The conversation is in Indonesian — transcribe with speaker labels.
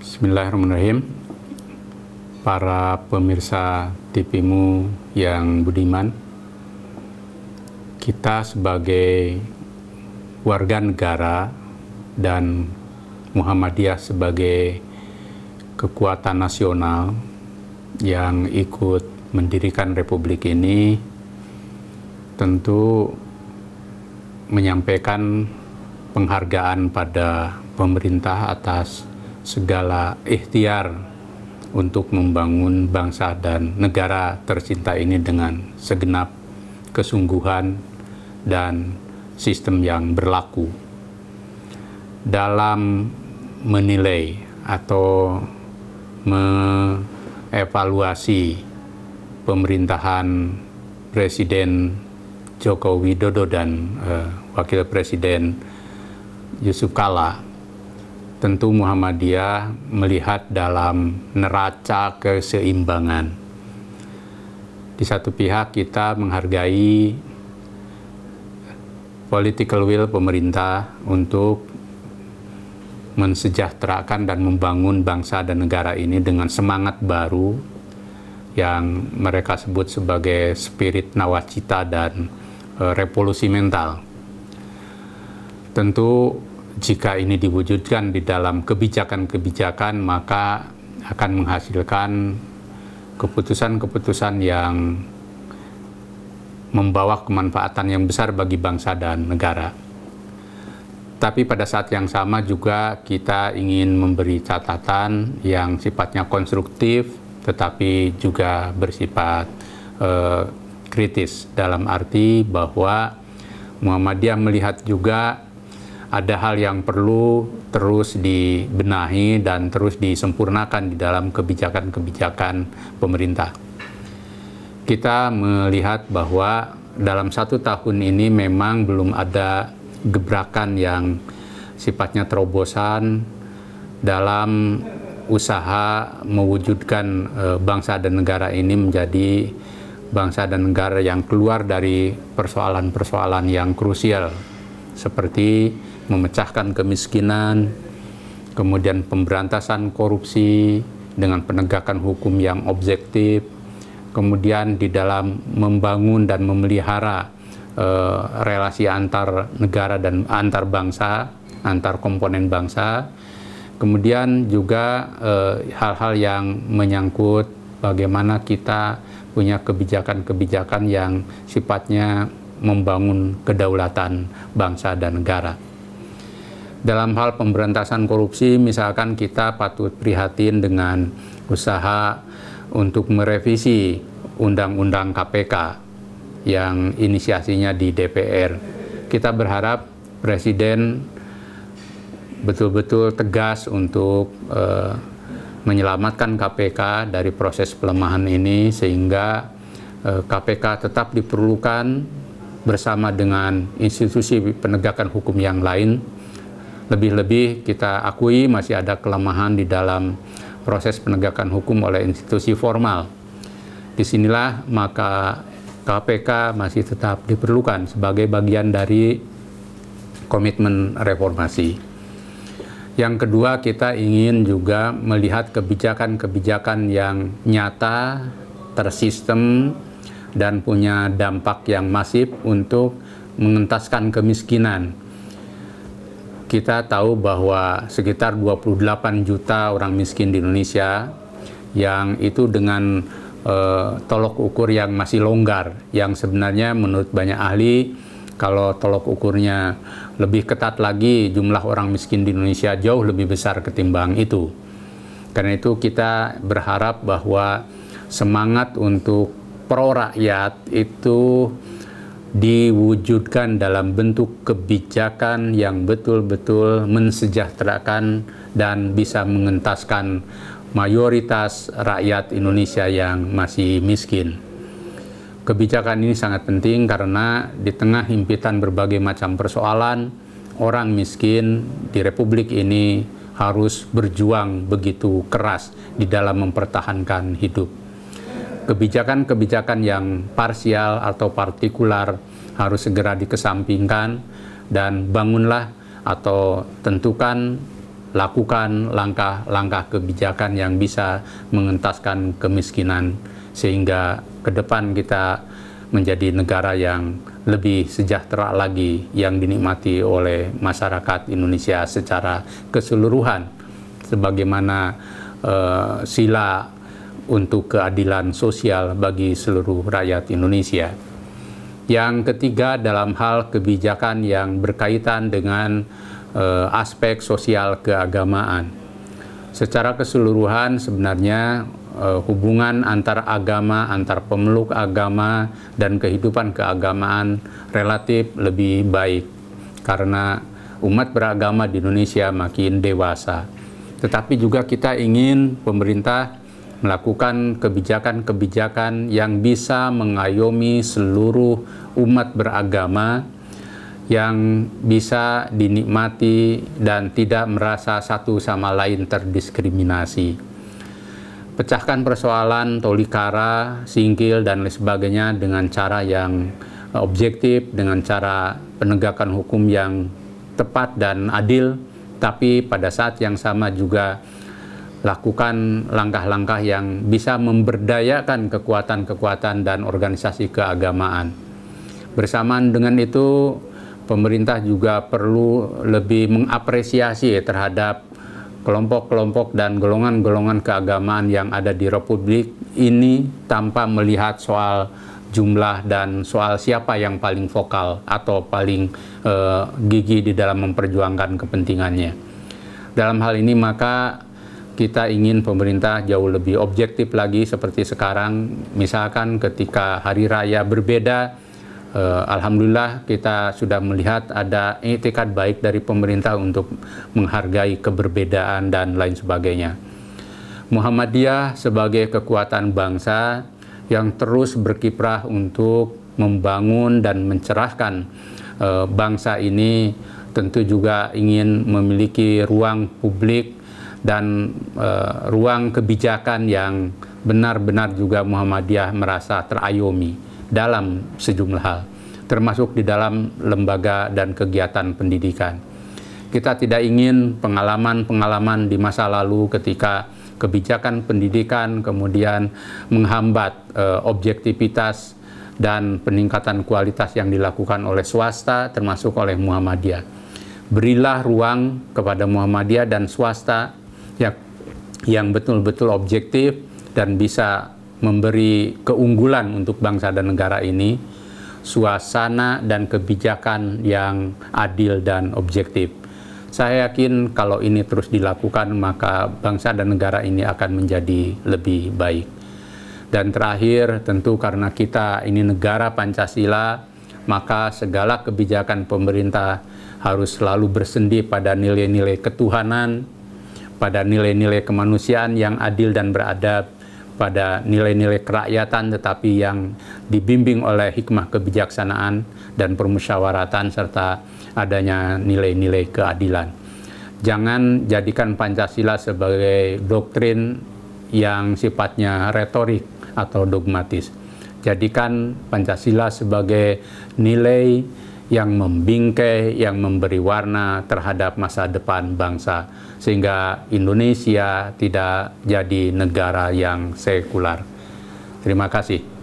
Speaker 1: Bismillahirrahmanirrahim. Para pemirsa TVmu yang budiman, kita sebagai warga negara dan Muhammadiyah sebagai kekuatan nasional yang ikut mendirikan republik ini tentu menyampaikan penghargaan pada pemerintah atas segala ikhtiar untuk membangun bangsa dan negara tercinta ini dengan segenap kesungguhan dan sistem yang berlaku. Dalam menilai atau mengevaluasi pemerintahan Presiden Joko Widodo dan uh, Wakil Presiden Yusuf Kala tentu Muhammadiyah melihat dalam neraca keseimbangan. Di satu pihak kita menghargai political will pemerintah untuk mensejahterakan dan membangun bangsa dan negara ini dengan semangat baru yang mereka sebut sebagai spirit nawacita dan eh, revolusi mental. Tentu jika ini diwujudkan di dalam kebijakan-kebijakan maka akan menghasilkan keputusan-keputusan yang membawa kemanfaatan yang besar bagi bangsa dan negara. Tapi pada saat yang sama juga kita ingin memberi catatan yang sifatnya konstruktif tetapi juga bersifat eh, kritis dalam arti bahwa Muhammadiyah melihat juga ada hal yang perlu terus dibenahi dan terus disempurnakan di dalam kebijakan-kebijakan pemerintah. Kita melihat bahwa dalam satu tahun ini memang belum ada gebrakan yang sifatnya terobosan dalam usaha mewujudkan eh, bangsa dan negara ini menjadi bangsa dan negara yang keluar dari persoalan-persoalan yang krusial seperti memecahkan kemiskinan, kemudian pemberantasan korupsi dengan penegakan hukum yang objektif, kemudian di dalam membangun dan memelihara eh, relasi antar negara dan antar bangsa, antar komponen bangsa, kemudian juga eh, hal-hal eh, yang menyangkut bagaimana kita punya kebijakan-kebijakan yang sifatnya membangun kedaulatan bangsa dan negara dalam hal pemberantasan korupsi misalkan kita patut prihatin dengan usaha untuk merevisi undang-undang KPK yang inisiasinya di DPR. Kita berharap presiden betul-betul tegas untuk eh, menyelamatkan KPK dari proses pelemahan ini sehingga eh, KPK tetap diperlukan bersama dengan institusi penegakan hukum yang lain lebih-lebih kita akui masih ada kelemahan di dalam proses penegakan hukum oleh institusi formal. Disinilah maka KPK masih tetap diperlukan sebagai bagian dari komitmen reformasi. Yang kedua, kita ingin juga melihat kebijakan-kebijakan yang nyata, tersistem, dan punya dampak yang masif untuk mengentaskan kemiskinan kita tahu bahwa sekitar 28 juta orang miskin di Indonesia yang itu dengan uh, tolok ukur yang masih longgar yang sebenarnya menurut banyak ahli kalau tolok ukurnya lebih ketat lagi jumlah orang miskin di Indonesia jauh lebih besar ketimbang itu. Karena itu kita berharap bahwa semangat untuk pro rakyat itu diwujudkan dalam bentuk kebijakan yang betul-betul mensejahterakan dan bisa mengentaskan mayoritas rakyat Indonesia yang masih miskin. Kebijakan ini sangat penting karena di tengah himpitan berbagai macam persoalan, orang miskin di republik ini harus berjuang begitu keras di dalam mempertahankan hidup kebijakan-kebijakan yang parsial atau partikular harus segera dikesampingkan dan bangunlah atau tentukan lakukan langkah-langkah kebijakan yang bisa mengentaskan kemiskinan sehingga ke depan kita menjadi negara yang lebih sejahtera lagi yang dinikmati oleh masyarakat Indonesia secara keseluruhan sebagaimana uh, sila untuk keadilan sosial bagi seluruh rakyat Indonesia. Yang ketiga dalam hal kebijakan yang berkaitan dengan eh, aspek sosial keagamaan. Secara keseluruhan sebenarnya eh, hubungan antar agama, antar pemeluk agama dan kehidupan keagamaan relatif lebih baik karena umat beragama di Indonesia makin dewasa. Tetapi juga kita ingin pemerintah melakukan kebijakan-kebijakan yang bisa mengayomi seluruh umat beragama yang bisa dinikmati dan tidak merasa satu sama lain terdiskriminasi. Pecahkan persoalan tolikara, singkil, dan lain sebagainya dengan cara yang objektif, dengan cara penegakan hukum yang tepat dan adil, tapi pada saat yang sama juga lakukan langkah-langkah yang bisa memberdayakan kekuatan-kekuatan dan organisasi keagamaan. Bersamaan dengan itu, pemerintah juga perlu lebih mengapresiasi terhadap kelompok-kelompok dan golongan-golongan keagamaan yang ada di Republik ini tanpa melihat soal jumlah dan soal siapa yang paling vokal atau paling uh, eh, gigi di dalam memperjuangkan kepentingannya. Dalam hal ini maka kita ingin pemerintah jauh lebih objektif lagi seperti sekarang misalkan ketika hari raya berbeda eh, alhamdulillah kita sudah melihat ada etikat baik dari pemerintah untuk menghargai keberbedaan dan lain sebagainya. Muhammadiyah sebagai kekuatan bangsa yang terus berkiprah untuk membangun dan mencerahkan eh, bangsa ini tentu juga ingin memiliki ruang publik dan uh, ruang kebijakan yang benar-benar juga Muhammadiyah merasa terayomi dalam sejumlah hal, termasuk di dalam lembaga dan kegiatan pendidikan. Kita tidak ingin pengalaman-pengalaman di masa lalu ketika kebijakan pendidikan kemudian menghambat uh, objektivitas dan peningkatan kualitas yang dilakukan oleh swasta termasuk oleh Muhammadiyah. Berilah ruang kepada Muhammadiyah dan swasta yang yang betul-betul objektif dan bisa memberi keunggulan untuk bangsa dan negara ini suasana dan kebijakan yang adil dan objektif. Saya yakin kalau ini terus dilakukan maka bangsa dan negara ini akan menjadi lebih baik. Dan terakhir tentu karena kita ini negara Pancasila maka segala kebijakan pemerintah harus selalu bersendi pada nilai-nilai ketuhanan, pada nilai-nilai kemanusiaan yang adil dan beradab, pada nilai-nilai kerakyatan tetapi yang dibimbing oleh hikmah kebijaksanaan dan permusyawaratan serta adanya nilai-nilai keadilan. Jangan jadikan Pancasila sebagai doktrin yang sifatnya retorik atau dogmatis. Jadikan Pancasila sebagai nilai yang membingkai, yang memberi warna terhadap masa depan bangsa, sehingga Indonesia tidak jadi negara yang sekular. Terima kasih.